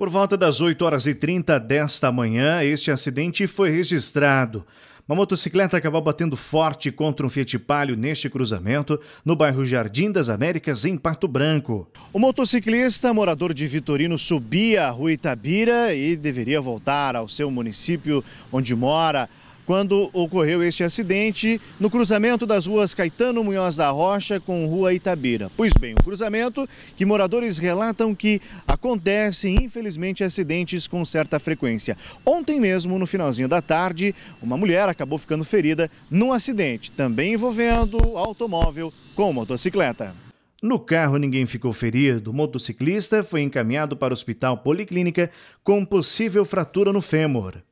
Por volta das 8 horas e 30 desta manhã, este acidente foi registrado. Uma motocicleta acabou batendo forte contra um Fiat Palio neste cruzamento, no bairro Jardim das Américas, em Pato Branco. O motociclista, morador de Vitorino, subia a rua Itabira e deveria voltar ao seu município onde mora quando ocorreu este acidente no cruzamento das ruas Caetano Munhoz da Rocha com Rua Itabira. Pois bem, o cruzamento que moradores relatam que acontecem infelizmente, acidentes com certa frequência. Ontem mesmo, no finalzinho da tarde, uma mulher acabou ficando ferida num acidente, também envolvendo automóvel com motocicleta. No carro, ninguém ficou ferido. O motociclista foi encaminhado para o Hospital Policlínica com possível fratura no fêmur.